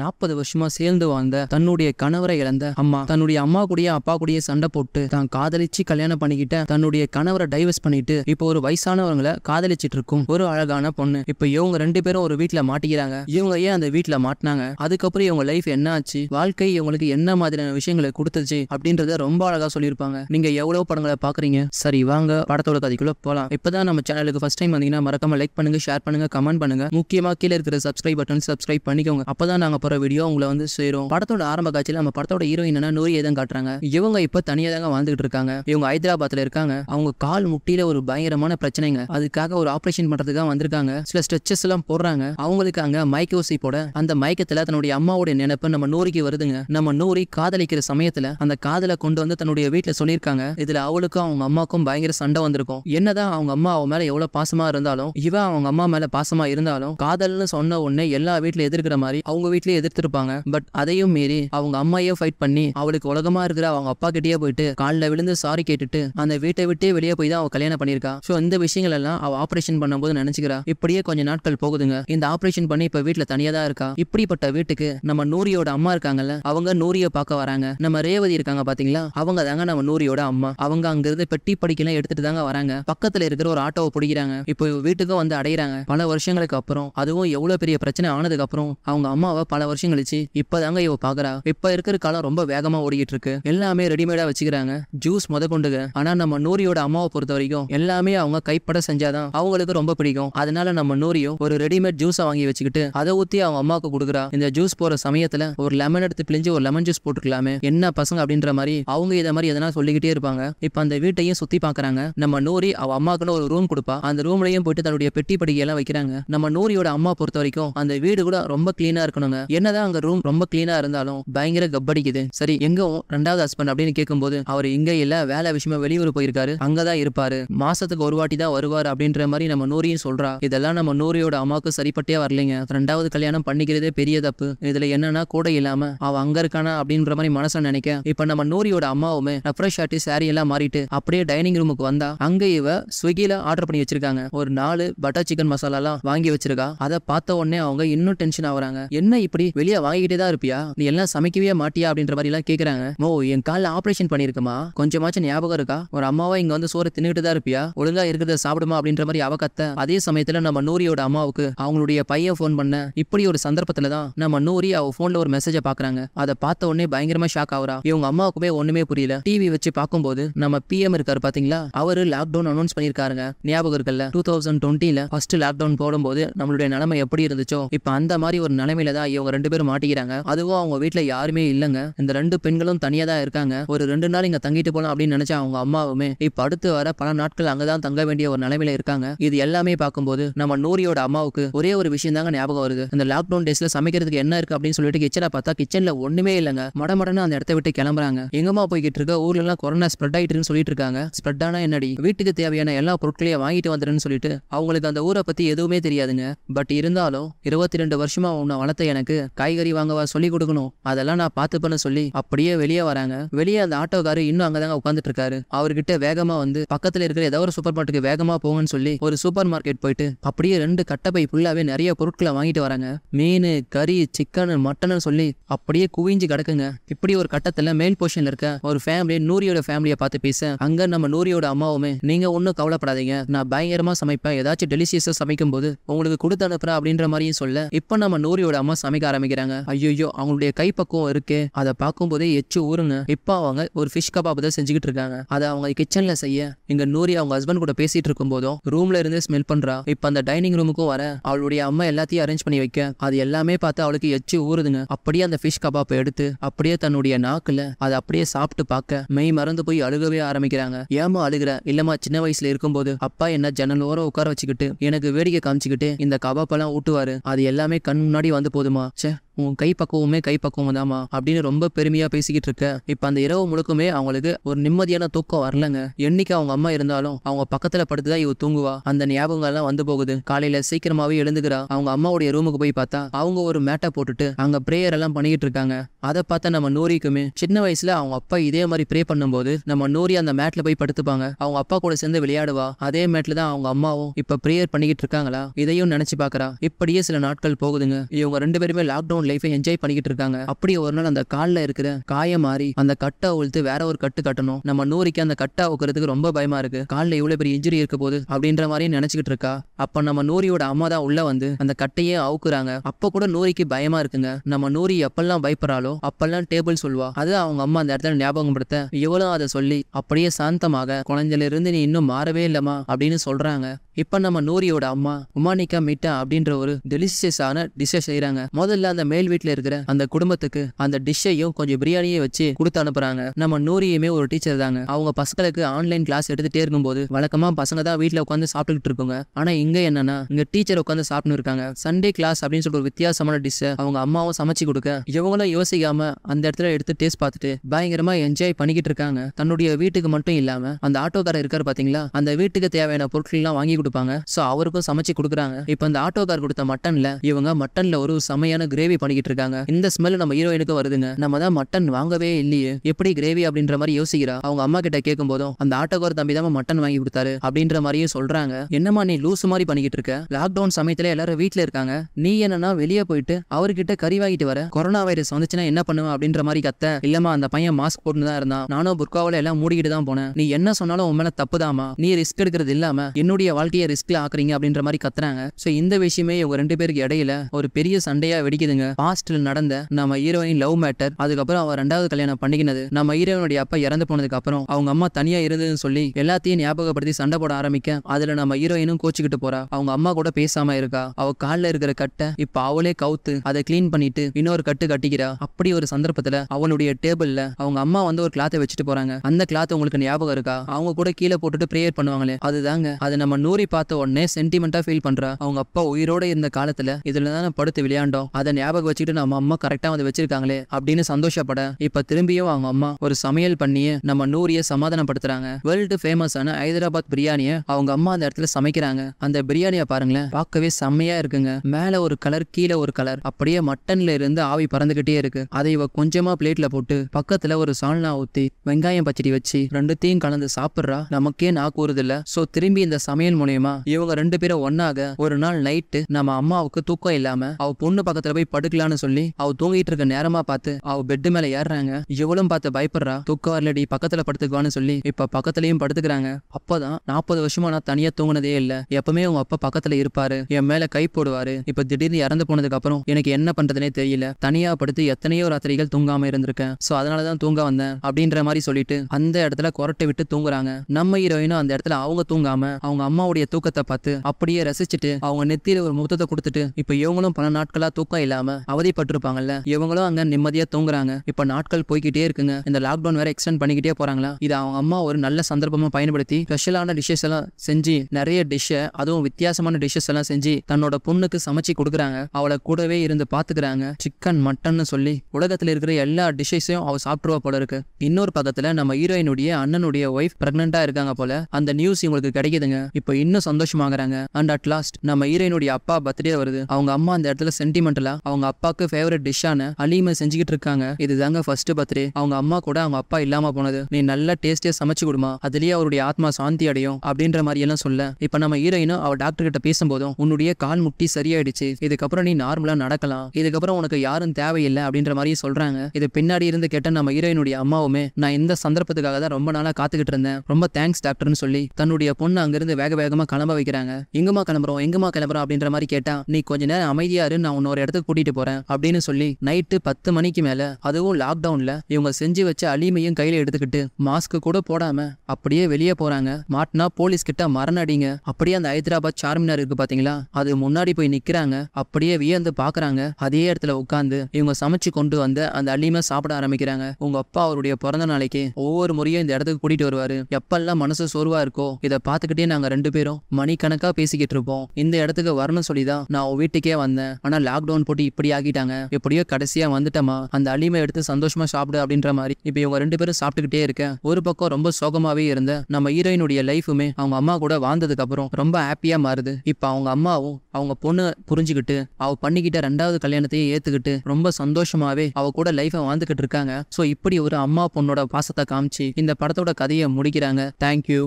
நாற்பது வருஷமா சேர்ந்து வாழ்ந்த தன்னுடைய கணவரை இழந்த அம்மா தன்னுடைய அம்மா கூடயே அப்பா கூடயே சண்டை போட்டு தான் காதலிச்சு கல்யாணம் பண்ணிக்கிட்ட தன்னுடைய கணவரை டைவர்ஸ் பண்ணிட்டு இப்போ ஒரு வயசானவங்களை காதலிச்சிட்டு இருக்கும் ஒரு அழகான பொண்ணு இப்போ இவங்க ரெண்டு பேரும் ஒரு வீட்டுல மாட்டிக்கிறாங்க இவங்க ஏன் அந்த வீட்டுல மாட்டினாங்க அதுக்கப்புறம் இவங்க லைஃப் என்ன ஆச்சு வாழ்க்கை இவங்களுக்கு என்ன மாதிரியான விஷயங்களை கொடுத்துச்சு அப்படின்றத ரொம்ப அழகா சொல்லியிருப்பாங்க நீங்க எவ்வளவு படங்களை பாக்குறீங்க சரி வாங்க படத்தோட கதைக்குள்ள போலாம் இப்பதான் நம்ம சேனலுக்கு ஃபர்ஸ்ட் டைம் வந்தீங்கன்னா மறக்காம லைக் பண்ணுங்க ஷேர் பண்ணுங்க கமெண்ட் பண்ணுங்க முக்கியமா கீழே இருக்கிற சப்ஸ்கிரைப் பட்டன் சப்ஸ்கிரைப் பண்ணிக்கோங்க அப்பதான் நாங்க போகிற வீடியோ உங்களை வந்து சேரும் படத்தோட ஆரம்ப காட்சியில் நம்ம படத்தோட ஹீரோயினா நூரியை தான் காட்டுறாங்க இவங்க இப்போ தனியாக தாங்க வாழ்ந்துகிட்டு இருக்காங்க இவங்க ஹைதராபாத்தில் இருக்காங்க அவங்க கால் முட்டியில ஒரு பயங்கரமான பிரச்சனைங்க அதுக்காக ஒரு ஆப்ரேஷன் தான் வந்திருக்காங்க சில ஸ்ட்ரெச்சஸ் எல்லாம் போடுறாங்க அவங்களுக்கு அங்க மைக்க ஊசி போட அந்த மயக்கத்தில் தன்னுடைய அம்மாவோட நினைப்பு நம்ம நூறிக்கு வருதுங்க நம்ம நூறி காதலிக்கிற சமயத்தில் அந்த காதலை கொண்டு வந்து தன்னுடைய வீட்டில் சொல்லியிருக்காங்க இதில் அவளுக்கும் அவங்க அம்மாவுக்கும் பயங்கர சண்டை வந்திருக்கும் என்னதான் அவங்க அம்மா அவன் மேலே எவ்வளோ பாசமாக இருந்தாலும் இவன் அவங்க அம்மா மேலே பாசமாக இருந்தாலும் காதல்னு சொன்ன உடனே எல்லா வீட்டுல எதிர்க்கிற மாதிரி அவங்க வீட்லேயே எதிர்த்திருப்பாங்க பட் அதையும் மீறி அவங்க அம்மாயே ஃபைட் பண்ணி அவளுக்கு உலகமா இருக்கிற அவங்க அப்பா கிட்டேயே போயிட்டு காலில் விழுந்து சாரி கேட்டுட்டு அந்த வீட்டை விட்டே வெளியே போய் தான் அவ கல்யாணம் பண்ணியிருக்கா ஸோ இந்த விஷயங்கள் எல்லாம் அவ ஆபரேஷன் பண்ணும்போது நினைச்சுக்கிறா இப்படியே கொஞ்ச நாட்கள் போகுதுங்க இந்த ஆபரேஷன் பண்ணி இப்ப வீட்டுல தனியா தான் இருக்கா இப்படிப்பட்ட வீட்டுக்கு நம்ம நூரியோட அம்மா இருக்காங்கல்ல அவங்க நூரிய பார்க்க வராங்க நம்ம ரேவதி இருக்காங்க பாத்தீங்களா அவங்க தாங்க நம்ம நூரியோட அம்மா அவங்க அங்கிருந்து பெட்டி படிக்கலாம் எடுத்துட்டு தாங்க வராங்க பக்கத்துல இருக்கிற ஒரு ஆட்டோவை பிடிக்கிறாங்க இப்போ வீட்டுக்கும் வந்து அடையிறாங்க பல வருஷங்களுக்கு அப்புறம் அதுவும் எவ்வளவு பெரிய பிரச்சனை ஆனதுக்கு அப்புறம் அவங்க அம்மாவை பல வருஷம் கழிச்சு இப்பதாங்க இவ பாக்குறா இப்ப இருக்கிற காலம் ரொம்ப வேகமா ஓடிக்கிட்டு இருக்கு எல்லாமே ரெடிமேடா வச்சுக்கிறாங்க ஜூஸ் முத கொண்டுங்க ஆனா நம்ம நூரியோட அம்மாவை பொறுத்த வரைக்கும் எல்லாமே அவங்க கைப்பட செஞ்சாதான் அவங்களுக்கு ரொம்ப பிடிக்கும் அதனால நம்ம நூரியோ ஒரு ரெடிமேட் ஜூஸை வாங்கி வச்சுக்கிட்டு அதை ஊத்தி அவங்க அம்மாவுக்கு கொடுக்குறா இந்த ஜூஸ் போற சமயத்துல ஒரு லெமன் எடுத்து பிழிஞ்சு ஒரு லெமன் ஜூஸ் போட்டுக்கலாமே என்ன பசங்க அப்படின்ற மாதிரி அவங்க இதை மாதிரி எதனா சொல்லிக்கிட்டே இருப்பாங்க இப்ப அந்த வீட்டையும் சுத்தி பாக்குறாங்க நம்ம நூரி அவ அம்மாக்குன்னு ஒரு ரூம் கொடுப்பா அந்த ரூம்லயும் போயிட்டு தன்னுடைய பெட்டி படிக்கையெல்லாம் வைக்கிறாங்க நம்ம நூரியோட அம்மா பொறுத்த வரைக்கும் அந்த வீடு கூட ரொம்ப கிளீனா இருக்கணுங்க என்னதான் அங்க ரூம் ரொம்ப கிளீனா இருந்தாலும் பயங்கர கப்படிக்குது சரி எங்க ரெண்டாவது ஹஸ்பண்ட் அப்படின்னு கேட்கும்போது அவர் இங்க இல்ல வேலை விஷயமா வெளியூர் போயிருக்காரு அங்கதான் இருப்பாரு மாசத்துக்கு ஒரு வாட்டி தான் வருவார் அப்படின்ற மாதிரி நம்ம நூரியும் சொல்றா இதெல்லாம் நம்ம நூரியோட அம்மாவுக்கு சரிப்பட்டே வரலைங்க ரெண்டாவது கல்யாணம் பண்ணிக்கிறதே பெரிய தப்பு இதுல என்னன்னா கூட இல்லாம அவ அங்க இருக்கானா அப்படின்ற மாதிரி மனசை நினைக்க இப்ப நம்ம நூரியோட அம்மாவுமே ரெஃப்ரெஷ் ஆட்டி சாரி எல்லாம் மாறிட்டு அப்படியே டைனிங் ரூமுக்கு வந்தா அங்க இவ ஸ்விக்கில ஆர்டர் பண்ணி வச்சிருக்காங்க ஒரு நாலு பட்டர் சிக்கன் மசாலா எல்லாம் வாங்கி வச்சிருக்கா அதை பார்த்த உடனே அவங்க இன்னும் டென்ஷன் ஆகுறாங்க என்ன இப்ப எப்படி வெளியே வாங்கிக்கிட்டே தான் இருப்பியா நீ எல்லாம் சமைக்கவே மாட்டியா அப்படின்ற மாதிரி எல்லாம் கேக்குறாங்க மோ என் காலில் ஆபரேஷன் பண்ணிருக்குமா கொஞ்சமாச்சும் ஞாபகம் இருக்கா ஒரு அம்மாவா இங்க வந்து சோறு தின்னுகிட்டு தான் இருப்பியா ஒழுங்கா இருக்கிறத சாப்பிடுமா அப்படின்ற மாதிரி அவ கத்த அதே சமயத்துல நம்ம நூரியோட அம்மாவுக்கு அவங்களுடைய பையன் ஃபோன் பண்ண இப்படி ஒரு சந்தர்ப்பத்துல தான் நம்ம நூரி அவ போன்ல ஒரு மெசேஜை பாக்குறாங்க அதை பார்த்த உடனே பயங்கரமா ஷாக் ஆகுறா இவங்க அம்மாவுக்குமே ஒண்ணுமே புரியல டிவி வச்சு பார்க்கும்போது நம்ம பிஎம் இருக்காரு பாத்தீங்களா அவரு லாக்டவுன் அனௌன்ஸ் பண்ணிருக்காருங்க ஞாபகம் இருக்குல்ல டூ தௌசண்ட் டுவெண்ட்டில ஃபர்ஸ்ட் லாக்டவுன் போடும்போது நம்மளுடைய நிலைமை எப்படி இருந்துச்சோ இப்ப அந்த மாதிரி ஒரு நிலைமையில தான் இவங்க அவங்க ரெண்டு பேரும் மாட்டிக்கிறாங்க அதுவும் அவங்க வீட்டில் யாருமே இல்லைங்க இந்த ரெண்டு பெண்களும் தனியாக தான் இருக்காங்க ஒரு ரெண்டு நாள் இங்கே தங்கிட்டு போகலாம் அப்படின்னு நினச்சா அவங்க அம்மாவுமே இப்போ அடுத்து வர பல நாட்கள் அங்கதான் தங்க வேண்டிய ஒரு நிலைமையில இருக்காங்க இது எல்லாமே பார்க்கும்போது நம்ம நூரியோட அம்மாவுக்கு ஒரே ஒரு விஷயம் தாங்க ஞாபகம் வருது இந்த லாக்டவுன் டேஸ்ல சமைக்கிறதுக்கு என்ன இருக்கு அப்படின்னு சொல்லிட்டு கிச்சனை பார்த்தா கிச்சன்ல ஒண்ணுமே இல்லைங்க மடமடன்னு அந்த இடத்த விட்டு கிளம்புறாங்க எங்கம்மா போய்கிட்டு இருக்க ஊர்ல எல்லாம் கொரோனா ஸ்ப்ரெட் ஆயிட்டுன்னு சொல்லிட்டு இருக்காங்க ஸ்ப்ரெட் ஆனா என்னடி வீட்டுக்கு தேவையான எல்லா பொருட்களையும் வாங்கிட்டு வந்துடுன்னு சொல்லிட்டு அவங்களுக்கு அந்த ஊரை பத்தி எதுவுமே தெரியாதுங்க பட் இருந்தாலும் இருபத்தி ரெண்டு வருஷமா உன்ன வளர்த்த எனக்கு காய்கறி வாங்கவா சொல்லி கொடுக்கணும் அதெல்லாம் நான் பண்ண சொல்லி அப்படியே வெளியே வராங்க வெளியே அந்த ஆட்டோக்காரு இன்னும் அங்கதாங்க உட்காந்துட்டு இருக்காரு அவர்கிட்ட வேகமா வந்து பக்கத்துல இருக்கிற ஏதாவது ஒரு சூப்பர் மார்க்கெட் வேகமா போங்கன்னு சொல்லி ஒரு சூப்பர் மார்க்கெட் போயிட்டு அப்படியே ரெண்டு கட்டப்பை ஃபுல்லாவே நிறைய பொருட்களை வாங்கிட்டு வராங்க மீன் கறி சிக்கன் மட்டன் சொல்லி அப்படியே குவிஞ்சு கிடக்குங்க இப்படி ஒரு கட்டத்துல மேல் போர்ஷன்ல இருக்க ஒரு ஃபேமிலி நூரியோட ஃபேமிலியை பார்த்து பேச அங்க நம்ம நூரியோட அம்மாவுமே நீங்க ஒன்னும் கவலைப்படாதீங்க நான் பயங்கரமா சமைப்பேன் ஏதாச்சும் டெலிசியஸா சமைக்கும் போது உங்களுக்கு கொடுத்து அனுப்புறேன் அப்படின்ற மாதிரியும் சொல்ல இப்போ நம்ம நூரியோட அம்மா சமைக்க ஆரம்பிக்கிறாங்க ஐயோ அவங்களுடைய கைப்பக்குவம் இருக்கு அதை பார்க்கும்போதே எச்சு ஊருங்க இப்போ அவங்க ஒரு ஃபிஷ் கபாப் தான் செஞ்சுக்கிட்டு இருக்காங்க அதை அவங்க கிச்சன்ல செய்ய இங்க நூரி அவங்க ஹஸ்பண்ட் கூட பேசிட்டு இருக்கும் போதும் ரூம்ல இருந்து ஸ்மெல் பண்றா இப்ப அந்த டைனிங் ரூமுக்கும் வர அவளுடைய அம்மா எல்லாத்தையும் அரேஞ்ச் பண்ணி வைக்க அது எல்லாமே பார்த்து அவளுக்கு எச்சு ஊறுதுங்க அப்படியே அந்த ஃபிஷ் கபாப் எடுத்து அப்படியே தன்னுடைய நாக்குல அதை அப்படியே சாப்பிட்டு பார்க்க மெய் மறந்து போய் அழுகவே ஆரம்பிக்கிறாங்க ஏமா அழுகிற இல்லமா சின்ன வயசுல இருக்கும்போது அப்பா என்ன ஜன்னல் ஓரம் உட்கார வச்சுக்கிட்டு எனக்கு வேடிக்கை காமிச்சுக்கிட்டு இந்த கபாப் எல்லாம் ஊட்டுவாரு அது எல்லாமே கண் முன்னாடி வந்து போதுமா się உன் கை பக்குவமே கை பக்குவம் தாமா அப்படின்னு ரொம்ப பெருமையா பேசிக்கிட்டு இருக்க இப்ப அந்த இரவு முழுக்குமே அவங்களுக்கு ஒரு நிம்மதியான தூக்கம் வரலங்க என்னைக்கு அவங்க அம்மா இருந்தாலும் அவங்க பக்கத்துல படுத்துதான் இவ தூங்குவா அந்த ஞாபகங்கள் எல்லாம் வந்து போகுது காலையில சீக்கிரமாவே எழுந்துக்கிறா அவங்க அம்மாவுடைய ரூமுக்கு போய் பார்த்தா அவங்க ஒரு மேட்டை போட்டுட்டு அங்க ப்ரேயர் எல்லாம் பண்ணிக்கிட்டு இருக்காங்க அதை பார்த்தா நம்ம நூரிக்குமே சின்ன வயசுல அவங்க அப்பா இதே மாதிரி ப்ரே பண்ணும்போது நம்ம நூரி அந்த மேட்ல போய் படுத்துப்பாங்க அவங்க அப்பா கூட சேர்ந்து விளையாடுவா அதே மேட்ல தான் அவங்க அம்மாவும் இப்ப ப்ரேயர் பண்ணிக்கிட்டு இருக்காங்களா இதையும் நினைச்சு பாக்குறா இப்படியே சில நாட்கள் போகுதுங்க இவங்க ரெண்டு பேருமே லாக்டவுன் பேச்சுலர் லைஃபை என்ஜாய் பண்ணிக்கிட்டு இருக்காங்க அப்படியே ஒரு நாள் அந்த காலில் இருக்கிற காய மாறி அந்த கட்டை உழுத்து வேற ஒரு கட்டு கட்டணும் நம்ம நூறுக்கு அந்த கட்டை உக்கிறதுக்கு ரொம்ப பயமா இருக்கு காலில் இவ்வளோ பெரிய இன்ஜுரி இருக்க போது அப்படின்ற மாதிரியே நினைச்சுக்கிட்டு இருக்கா அப்ப நம்ம நூரியோட அம்மா தான் உள்ள வந்து அந்த கட்டையே அவுக்குறாங்க அப்ப கூட நூரிக்கு பயமா இருக்குங்க நம்ம நூரி எப்பெல்லாம் பயப்படுறாளோ அப்பெல்லாம் டேபிள் சொல்வா அது அவங்க அம்மா அந்த இடத்துல ஞாபகம் படுத்த எவ்வளோ அதை சொல்லி அப்படியே சாந்தமாக குழந்தையில இருந்து நீ இன்னும் மாறவே இல்லைம்மா அப்படின்னு சொல்றாங்க இப்போ நம்ம நூரியோட அம்மா உமானிக்கா மீட்டா அப்படின்ற ஒரு டெலிஷியஸான டிஷ்ஷை செய்யறாங்க முதல்ல அந்த மேல் வீட்டில் இருக்கிற அந்த குடும்பத்துக்கு அந்த டிஷ்ஷையும் கொஞ்சம் பிரியாணியை வச்சு கொடுத்து அனுப்புறாங்க நம்ம நூரியுமே ஒரு டீச்சர் தாங்க அவங்க பசங்களுக்கு ஆன்லைன் கிளாஸ் எடுத்துட்டே இருக்கும்போது வழக்கமா பசங்க தான் வீட்டில் உட்காந்து சாப்பிட்டுக்கிட்டு இருக்குங்க ஆனா இங்க என்னன்னா இங்க டீச்சர் உட்காந்து சாப்பிட்டு இருக்காங்க சண்டே கிளாஸ் அப்படின்னு சொல்லிட்டு ஒரு வித்தியாசமான டிஷ்ஷை அவங்க அம்மாவும் சமைச்சு கொடுக்க இவங்களும் யோசிக்காம அந்த இடத்துல எடுத்து டேஸ்ட் பார்த்துட்டு பயங்கரமா என்ஜாய் பண்ணிக்கிட்டு இருக்காங்க தன்னுடைய வீட்டுக்கு மட்டும் இல்லாம அந்த ஆட்டோக்காரர் இருக்காரு பாத்தீங்களா அந்த வீட்டுக்கு தேவையான பொருட்கள்லாம் வாங்கி கொடுப்பாங்க ஸோ அவருக்கும் சமைச்சு கொடுக்குறாங்க இப்போ இந்த ஆட்டோக்கார் கொடுத்த மட்டன்ல இவங்க மட்டன்ல ஒரு செமையான கிரேவி பண்ணிக்கிட்டு இருக்காங்க இந்த ஸ்மெல் நம்ம ஹீரோயினுக்கு வருதுங்க நம்ம தான் மட்டன் வாங்கவே இல்லையே எப்படி கிரேவி அப்படின்ற மாதிரி யோசிக்கிறா அவங்க அம்மா கிட்ட கேட்கும் போதும் அந்த ஆட்டோக்கார் தம்பி தான் மட்டன் வாங்கி கொடுத்தாரு அப்படின்ற மாதிரியும் சொல்றாங்க என்னமா நீ லூஸ் மாதிரி பண்ணிக்கிட்டு இருக்க லாக்டவுன் சமயத்துல எல்லாரும் வீட்டுல இருக்காங்க நீ என்னன்னா வெளியே போயிட்டு அவர்கிட்ட கறி வாங்கிட்டு வர கொரோனா வைரஸ் வந்துச்சுன்னா என்ன பண்ணுவேன் அப்படின்ற மாதிரி கத்த இல்லமா அந்த பையன் மாஸ்க் போட்டு தான் இருந்தான் நானும் புர்காவில எல்லாம் மூடிக்கிட்டு தான் போனேன் நீ என்ன சொன்னாலும் உன் மேல தப்புதாமா நீ ரிஸ்க் எடுக்கிறது இல்லாம என்னுடைய வாழ்க்கை வாழ்க்கையை ரிஸ்க்ல ஆக்குறீங்க அப்படின்ற மாதிரி கத்துறாங்க ஸோ இந்த விஷயமே இவங்க ரெண்டு பேருக்கு இடையில ஒரு பெரிய சண்டையா வெடிக்குதுங்க பாஸ்ட்ல நடந்த நம்ம ஹீரோயின் லவ் மேட்டர் அதுக்கப்புறம் அவ ரெண்டாவது கல்யாணம் பண்ணிக்கினது நம்ம ஹீரோயினுடைய அப்பா இறந்து போனதுக்கு அப்புறம் அவங்க அம்மா தனியா இருந்ததுன்னு சொல்லி எல்லாத்தையும் ஞாபகப்படுத்தி சண்டை போட ஆரம்பிக்க அதுல நம்ம ஹீரோயினும் கோச்சிக்கிட்டு போறா அவங்க அம்மா கூட பேசாம இருக்கா அவ கால்ல இருக்கிற கட்டை இப்ப அவளே கவுத்து அதை கிளீன் பண்ணிட்டு இன்னொரு கட்டு கட்டிக்கிறா அப்படி ஒரு சந்தர்ப்பத்துல அவனுடைய டேபிள்ல அவங்க அம்மா வந்து ஒரு கிளாத்தை வச்சுட்டு போறாங்க அந்த கிளாத் உங்களுக்கு ஞாபகம் இருக்கா அவங்க கூட கீழே போட்டுட்டு ப்ரேயர் பண்ணுவாங்களே அதுதாங்க அது நம்ம நூறு பார்த்த உடனே சென்டிமெண்ட்டாக ஃபீல் பண்ற அவங்க அப்பா உயிரோட இருந்த காலத்துல இதுல தான் படுத்து விளையாண்டோம் அதை ஞாபகம் வச்சுட்டு நம்ம அம்மா கரெக்டாக வந்து வச்சிருக்காங்களே அப்படின்னு சந்தோஷப்பட இப்போ திரும்பியும் அவங்க அம்மா ஒரு சமையல் பண்ணியே நம்ம நூரிய சமாதானப்படுத்துறாங்க வேர்ல்டு ஃபேமஸான ஹைதராபாத் பிரியாணியை அவங்க அம்மா அந்த இடத்துல சமைக்கிறாங்க அந்த பிரியாணியை பாருங்களேன் பார்க்கவே செம்மையா இருக்குங்க மேல ஒரு கலர் கீழே ஒரு கலர் அப்படியே மட்டன்ல இருந்து ஆவி பறந்துகிட்டே இருக்கு அதை இவ கொஞ்சமா பிளேட்ல போட்டு பக்கத்துல ஒரு சால்னா ஊத்தி வெங்காயம் பச்சடி வச்சு ரெண்டுத்தையும் கலந்து சாப்பிட்றா நமக்கே நான் கூறுதில்ல சோ திரும்பி இந்த சமையல் முனைய மூலியமா இவங்க ரெண்டு பேரும் ஒன்னாக ஒரு நாள் நைட்டு நம்ம அம்மாவுக்கு தூக்கம் இல்லாம அவ பொண்ணு பக்கத்துல போய் படுக்கலாம்னு சொல்லி அவ தூங்கிட்டு இருக்க நேரமா பார்த்து அவ பெட்டு மேல ஏறாங்க இவளும் பார்த்து பயப்படுறா தூக்கம் வரலடி பக்கத்துல படுத்துக்குவான்னு சொல்லி இப்ப பக்கத்துலயும் படுத்துக்கிறாங்க அப்பதான் நாற்பது வருஷமா நான் தனியா தூங்கினதே இல்ல எப்பவுமே உங்க அப்பா பக்கத்துல இருப்பாரு என் மேல கை போடுவாரு இப்ப திடீர்னு இறந்து போனதுக்கு அப்புறம் எனக்கு என்ன பண்றதுனே தெரியல தனியா படுத்து எத்தனையோ ராத்திரிகள் தூங்காம இருந்திருக்கேன் சோ அதனாலதான் தூங்க வந்தேன் அப்படின்ற மாதிரி சொல்லிட்டு அந்த இடத்துல கொரட்டை விட்டு தூங்குறாங்க நம்ம ஹீரோயினும் அந்த இடத்துல அவங்க தூங்காம அவங்க அம்மாவுடைய தூக்கத்தை பார்த்து அப்படியே ரசிச்சுட்டு அவங்க நெத்தியில ஒரு முகத்தத்தை கொடுத்துட்டு இப்ப இவங்களும் பல நாட்களா தூக்கம் இல்லாம அவதிப்பட்டிருப்பாங்கல்ல இவங்களும் அங்க நிம்மதியா தூங்குறாங்க இப்ப நாட்கள் போய்கிட்டே இருக்குங்க இந்த லாக்டவுன் வேற எக்ஸ்டெண்ட் பண்ணிக்கிட்டே போறாங்களா இது அவங்க அம்மா ஒரு நல்ல சந்தர்ப்பமா பயன்படுத்தி ஸ்பெஷலான டிஷ்ஷஸ் எல்லாம் செஞ்சு நிறைய டிஷ்ஷை அதுவும் வித்தியாசமான டிஷ்ஷஸ் எல்லாம் செஞ்சு தன்னோட பொண்ணுக்கு சமைச்சு கொடுக்குறாங்க அவளை கூடவே இருந்து பாத்துக்கிறாங்க சிக்கன் மட்டன் சொல்லி உலகத்துல இருக்கிற எல்லா டிஷ்ஷஸையும் அவ சாப்பிடுவா போல இருக்கு இன்னொரு பக்கத்துல நம்ம ஹீரோயினுடைய அண்ணனுடைய ஒய்ஃப் பிரெக்னெண்டா இருக்காங்க போல அந்த நியூஸ் இவங்களுக்கு கிடைக்குதுங்க இப்போ இன்னும் சந்தோஷமாகறாங்க அண்ட் அட் லாஸ்ட் நம்ம ஹீரோயினுடைய அப்பா பர்த்டே வருது அவங்க அம்மா அந்த இடத்துல சென்டிமெண்டலா அவங்க அப்பாக்கு ஃபேவரட் டிஷ்ஷான அலீமை செஞ்சுக்கிட்டு இருக்காங்க இதுதாங்க ஃபர்ஸ்ட் பர்த்டே அவங்க அம்மா கூட அவங்க அப்பா இல்லாம போனது நீ நல்லா டேஸ்டியா சமைச்சு கொடுமா அதுலயே அவருடைய ஆத்மா சாந்தி அடையும் அப்படின்ற மாதிரி எல்லாம் சொல்ல இப்ப நம்ம ஹீரோயினும் அவ டாக்டர் கிட்ட பேசும்போதும் உன்னுடைய கால் முட்டி சரியாயிடுச்சு இதுக்கப்புறம் நீ நார்மலா நடக்கலாம் இதுக்கப்புறம் உனக்கு யாரும் தேவையில்லை அப்படின்ற மாதிரி சொல்றாங்க இது பின்னாடி இருந்து கேட்ட நம்ம ஹீரோயினுடைய அம்மாவுமே நான் இந்த சந்தர்ப்பத்துக்காக தான் ரொம்ப நாளா காத்துக்கிட்டு இருந்தேன் ரொம்ப தேங்க்ஸ் டாக்டர்னு சொல்லி தன்னுடைய பொண்ணு அங்கிருந்து வேக வேகம் வேகமா கிளம்ப வைக்கிறாங்க எங்கம்மா கிளம்புறோம் எங்கம்மா கிளம்புறோம் அப்படின்ற மாதிரி கேட்டா நீ கொஞ்ச நேரம் இருந்து நான் இன்னொரு இடத்துக்கு கூட்டிட்டு போறேன் அப்படின்னு சொல்லி நைட்டு பத்து மணிக்கு மேல அதுவும் லாக்டவுன்ல இவங்க செஞ்சு வச்ச அலிமையும் கையில எடுத்துக்கிட்டு மாஸ்க் கூட போடாம அப்படியே வெளியே போறாங்க மாட்டினா போலீஸ் கிட்ட அடிங்க அப்படியே அந்த ஹைதராபாத் சார்மினார் இருக்கு பாத்தீங்களா அது முன்னாடி போய் நிக்கிறாங்க அப்படியே வியந்து பாக்குறாங்க அதே இடத்துல உட்காந்து இவங்க சமைச்சு கொண்டு வந்து அந்த அலிமை சாப்பிட ஆரம்பிக்கிறாங்க உங்க அப்பா அவருடைய பிறந்த நாளைக்கு ஒவ்வொரு முறையும் இந்த இடத்துக்கு கூட்டிட்டு வருவாரு எப்பெல்லாம் மனசு சோர்வா இருக்கோ இதை பார்த்துக்கிட்டே நாங்க ரெண்டு பேரும் மணி கணக்கா பேசிக்கிட்டு இருப்போம் இந்த இடத்துக்கு வரணும் சொல்லி தான் நான் உன் வீட்டுக்கே வந்தேன் ஆனா லாக்டவுன் போட்டு இப்படி ஆகிட்டாங்க எப்படியோ கடைசியா வந்துட்டமா அந்த அலிமை எடுத்து சந்தோஷமா சாப்பிடு அப்படின்ற மாதிரி இப்ப இவங்க ரெண்டு பேரும் சாப்பிட்டுக்கிட்டே இருக்கேன் ஒரு பக்கம் ரொம்ப சோகமாவே இருந்த நம்ம ஹீரோயினுடைய லைஃபுமே அவங்க அம்மா கூட வாழ்ந்ததுக்கு அப்புறம் ரொம்ப ஹாப்பியா மாறுது இப்ப அவங்க அம்மாவும் அவங்க பொண்ணு புரிஞ்சுக்கிட்டு அவ பண்ணிக்கிட்ட ரெண்டாவது கல்யாணத்தையும் ஏத்துக்கிட்டு ரொம்ப சந்தோஷமாவே அவ கூட லைஃபை வாழ்ந்துகிட்டு இருக்காங்க சோ இப்படி ஒரு அம்மா பொண்ணோட பாசத்தை காமிச்சு இந்த படத்தோட கதையை முடிக்கிறாங்க தேங்க்யூ